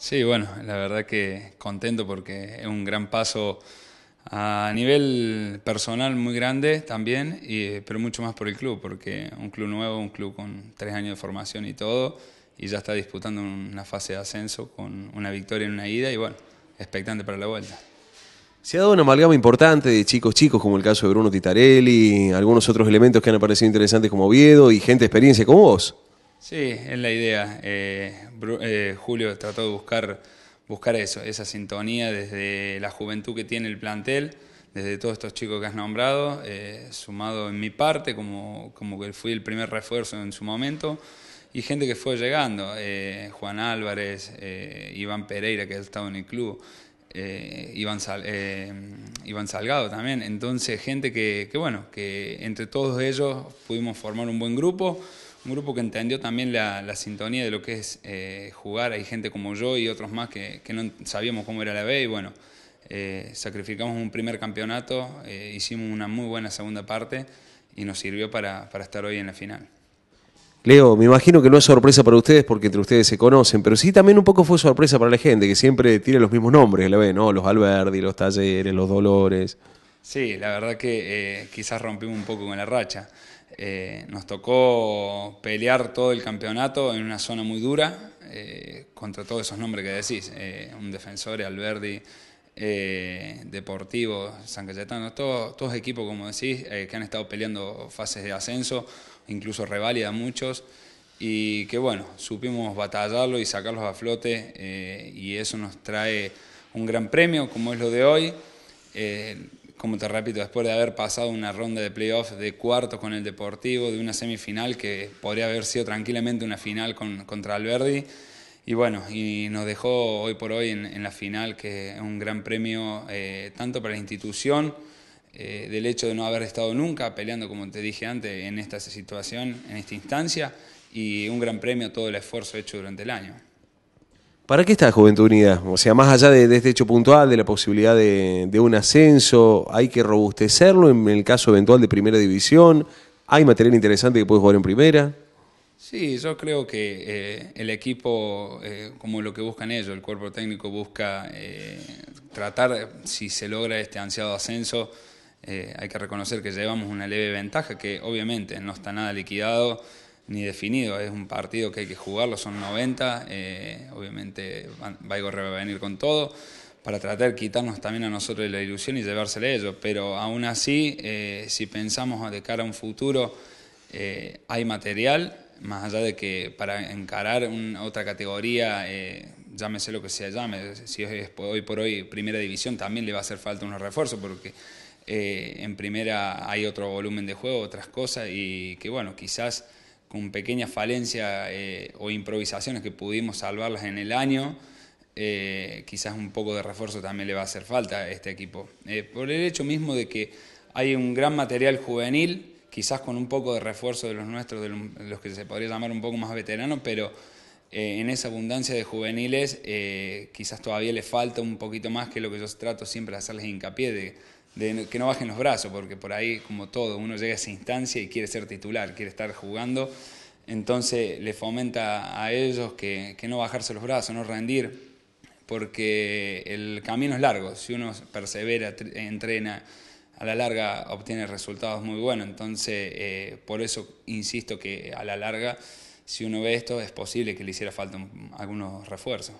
Sí, bueno, la verdad que contento porque es un gran paso a nivel personal muy grande también, y, pero mucho más por el club, porque un club nuevo, un club con tres años de formación y todo, y ya está disputando una fase de ascenso con una victoria en una ida y bueno, expectante para la vuelta. Se ha dado una amalgama importante de chicos chicos, como el caso de Bruno Titarelli, algunos otros elementos que han aparecido interesantes como Oviedo y gente de experiencia como vos. Sí, es la idea. Eh, eh, Julio trató de buscar, buscar eso, esa sintonía desde la juventud que tiene el plantel, desde todos estos chicos que has nombrado, eh, sumado en mi parte, como, como que fui el primer refuerzo en su momento, y gente que fue llegando, Juan Álvarez, Iván Pereira, que ha estado en el club. Iván, Salgado también. Entonces, gente que, que, bueno, que entre todos ellos pudimos formar un buen grupo un grupo que entendió también la, sintonía de lo que es eh, jugar. Hay gente como yo y otros más que, no sabíamos cómo era la B y bueno, eh, sacrificamos un primer campeonato, eh, hicimos una muy buena segunda parte y nos sirvió para, estar hoy en la final. Leo, me imagino que no es sorpresa para ustedes porque entre ustedes se conocen, pero sí también un poco fue sorpresa para la gente que siempre tiene los mismos nombres, la B, ¿no? Los Alberdi, los Talleres, los Dolores. Sí, la verdad que quizás rompimos un poco con la racha. Eh, nos tocó pelear todo el campeonato en una zona muy dura eh, contra todos esos nombres que decís. Eh, un defensor, Alberdi, Deportivo, San Cayetano, todos, equipos, como decís, que han estado peleando fases de ascenso, incluso reválida muchos. Y que bueno, supimos batallarlo y sacarlos a flote, y eso nos trae un gran premio, como es lo de hoy como te repito, después de haber pasado una ronda de playoffs de cuartos con el Deportivo, de una semifinal que podría haber sido tranquilamente una final contra Alberdi. Y bueno, y nos dejó hoy por hoy en, la final, que es un gran premio eh, tanto para la institución, eh, del hecho de no haber estado nunca peleando, como te dije antes, en esta situación, en esta instancia, y un gran premio todo el esfuerzo hecho durante el año. ¿Para qué está Juventud Unida? O sea, más allá de, este hecho puntual, de la posibilidad de, un ascenso, ¿hay que robustecerlo en el caso eventual de Primera División? ¿Hay material interesante que puede jugar en Primera? Sí, yo creo que eh, el equipo, eh, como lo que buscan ellos, el cuerpo técnico busca eh, tratar, si se logra este ansiado ascenso, hay que reconocer que llevamos una leve ventaja que obviamente no está nada liquidado ni definido, es un partido que hay que jugarlo, son 90, eh, obviamente Baigorre va a venir con todo para tratar de quitarnos también a nosotros la ilusión y llevársela a ellos, pero aún así, eh, si pensamos de cara a un futuro, eh, hay material, más allá de que para encarar una, otra categoría, llámese lo que sea, llame, si es hoy por hoy primera división, también le va a hacer falta unos refuerzos, porque... en primera hay otro volumen de juego, otras cosas, y que bueno, quizás con pequeñas falencias eh, o improvisaciones que pudimos salvarlas en el año, eh, quizás un poco de refuerzo también le va a hacer falta a este equipo. Eh, por el hecho mismo de que hay un gran material juvenil, quizás con un poco de refuerzo de los nuestros, de los que se podría llamar un poco más veteranos, pero en esa abundancia de juveniles quizás todavía le falta un poquito más que lo que yo trato siempre de hacerles hincapié, de, de que no bajen los brazos, porque por ahí, como todo, uno llega a esa instancia y quiere ser titular, quiere estar jugando. Entonces le fomenta a ellos que, que no bajarse los brazos, no rendir, porque el camino es largo. Si uno persevera, entrena, a la larga obtiene resultados muy buenos. Entonces, eh, por eso insisto que a la larga, si uno ve esto, es posible que le hiciera falta algunos refuerzos.